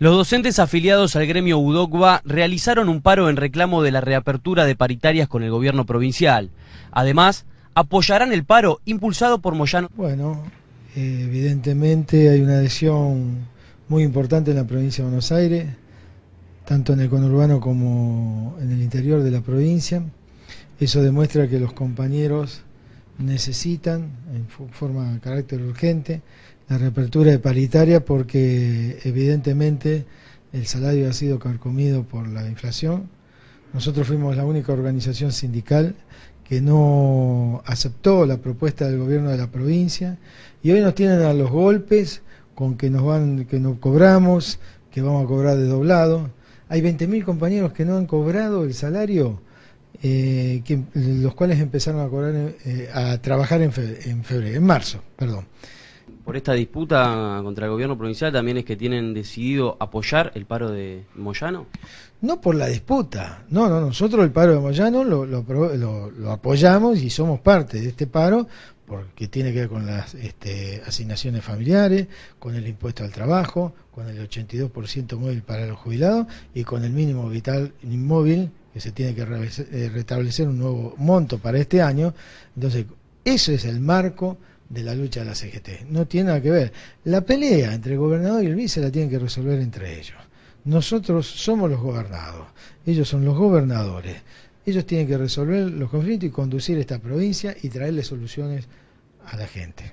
Los docentes afiliados al gremio UDOCBA realizaron un paro en reclamo de la reapertura de paritarias con el gobierno provincial. Además, apoyarán el paro impulsado por Moyano. Bueno, eh, evidentemente hay una adhesión muy importante en la provincia de Buenos Aires, tanto en el conurbano como en el interior de la provincia. Eso demuestra que los compañeros necesitan en forma de carácter urgente la reapertura de paritaria porque evidentemente el salario ha sido carcomido por la inflación. Nosotros fuimos la única organización sindical que no aceptó la propuesta del gobierno de la provincia y hoy nos tienen a los golpes con que nos van que nos cobramos, que vamos a cobrar de doblado. Hay 20.000 compañeros que no han cobrado el salario eh, que, los cuales empezaron a, eh, trabajar en, en febrero, en marzo, perdón. Por esta disputa contra el gobierno provincial también es que tienen decidido apoyar el paro de Moyano. No por la disputa, no, no, nosotros el paro de Moyano lo, apoyamos y somos parte de este paro porque tiene que ver con las este, asignaciones familiares, con el impuesto al trabajo, con el 82% móvil para los jubilados y con el mínimo vital inmóvil que se tiene que eh, restablecer un nuevo monto para este año. Entonces, eso es el marco de la lucha de la CGT. No tiene nada que ver. La pelea entre el gobernador y el vice la tienen que resolver entre ellos. Nosotros somos los gobernados, ellos son los gobernadores. Ellos tienen que resolver los conflictos y conducir esta provincia y traerle soluciones a la gente.